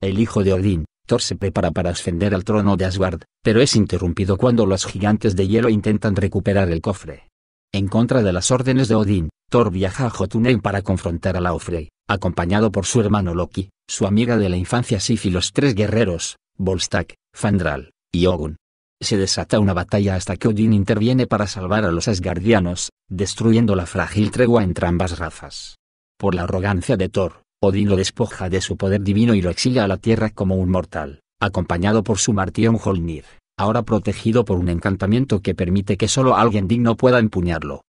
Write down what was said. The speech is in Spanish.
el hijo de Odín, Thor se prepara para ascender al trono de Asgard, pero es interrumpido cuando los gigantes de hielo intentan recuperar el cofre. En contra de las órdenes de Odín, Thor viaja a Jotunheim para confrontar a Laufrey, acompañado por su hermano Loki, su amiga de la infancia Sif y los tres guerreros, Volstagg, Fandral y Ogun. Se desata una batalla hasta que Odín interviene para salvar a los asgardianos, destruyendo la frágil tregua entre ambas razas. Por la arrogancia de Thor, Odín lo despoja de su poder divino y lo exilia a la tierra como un mortal, acompañado por su martillo Mjolnir, ahora protegido por un encantamiento que permite que solo alguien digno pueda empuñarlo.